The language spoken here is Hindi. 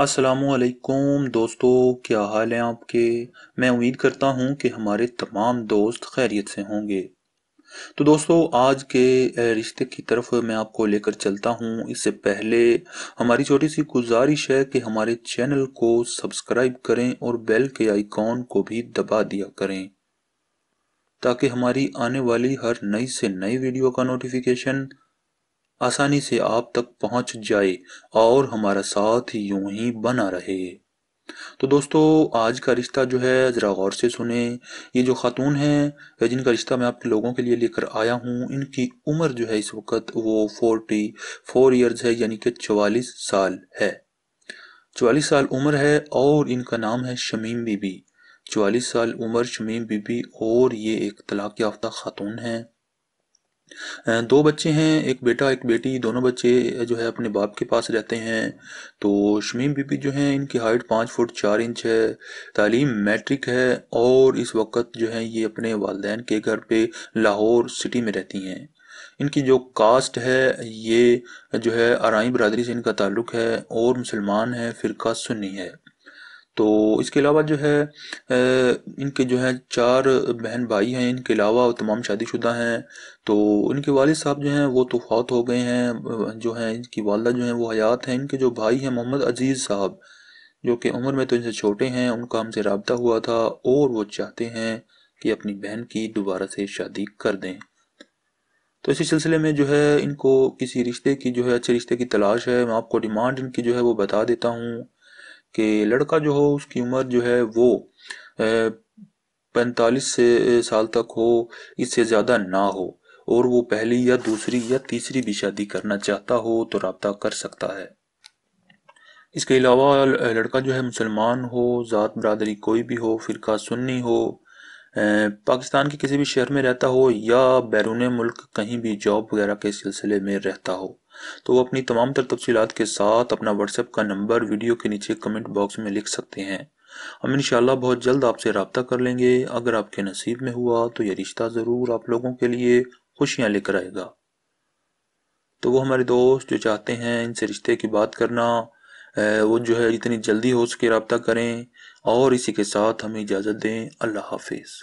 असलकुम दोस्तों क्या हाल है आपके मैं उम्मीद करता हूं कि हमारे तमाम दोस्त खैरियत से होंगे तो दोस्तों आज के रिश्ते की तरफ मैं आपको लेकर चलता हूं इससे पहले हमारी छोटी सी गुजारिश है कि हमारे चैनल को सब्सक्राइब करें और बेल के आइकॉन को भी दबा दिया करें ताकि हमारी आने वाली हर नई से नई वीडियो का नोटिफिकेशन आसानी से आप तक पहुंच जाए और हमारा साथ यूं ही बना रहे तो दोस्तों आज का रिश्ता जो है ज़रा गौर से सुने ये जो खातून है जिनका रिश्ता मैं आपके लोगों के लिए लेकर आया हूँ इनकी उम्र जो है इस वक्त वो फोर्टी फोर ईयर्स है यानी कि चवालीस साल है चवालीस साल उम्र है और इनका नाम है शमीम बीबी चवालीस साल उम्र शमीम बीबी और ये एक तलाक याफ्ता खातून है दो बच्चे हैं एक बेटा एक बेटी दोनों बच्चे जो है अपने बाप के पास रहते हैं तो शमीम बीबी जो हैं इनकी हाइट पाँच फुट चार इंच है तालीम मैट्रिक है और इस वक्त जो है ये अपने वालदेन के घर पे लाहौर सिटी में रहती हैं इनकी जो कास्ट है ये जो है आरानी बरदरी से इनका ताल्लुक़ है और मुसलमान है फिर सुन्नी है तो इसके अलावा जो है इनके जो है चार बहन भाई हैं इनके अलावा तमाम शादीशुदा हैं तो इनके वालिद साहब जो हैं वो तो फौत हो गए हैं जो हैं इनकी वालदा जो हैं वो हयात हैं इनके जो भाई हैं मोहम्मद अजीज़ साहब जो कि उम्र में तो इनसे छोटे हैं उनका हमसे रबता हुआ था और वो चाहते हैं कि अपनी बहन की दोबारा से शादी कर दें तो इसी सिलसिले में जो है इनको किसी रिश्ते की जो है अच्छे रिश्ते की तलाश है मैं आपको डिमांड इनकी जो है वो बता देता हूँ कि लड़का जो हो उसकी उम्र जो है वो पैंतालीस से साल तक हो इससे ज़्यादा ना हो और वो पहली या दूसरी या तीसरी भी शादी करना चाहता हो तो रबता कर सकता है इसके अलावा लड़का जो है मुसलमान हो ज़ात बरदरी कोई भी हो फिर सुन्नी हो पाकिस्तान के किसी भी शहर में रहता हो या बैरून मुल्क कहीं भी जॉब वगैरह के सिलसिले में रहता हो तो वो अपनी तमाम तर तफसीत के साथ अपना व्हाट्सएप का नंबर वीडियो के नीचे कमेंट बॉक्स में लिख सकते हैं हम इंशाल्लाह बहुत जल्द आपसे रबता कर लेंगे अगर आपके नसीब में हुआ तो ये रिश्ता ज़रूर आप लोगों के लिए खुशियाँ लेकर आएगा तो वो हमारे दोस्त जो चाहते हैं इनसे रिश्ते की बात करना वो जो है इतनी जल्दी हो सके रबता करें और इसी के साथ हमें इजाज़त दें अल्लाह हाफिज़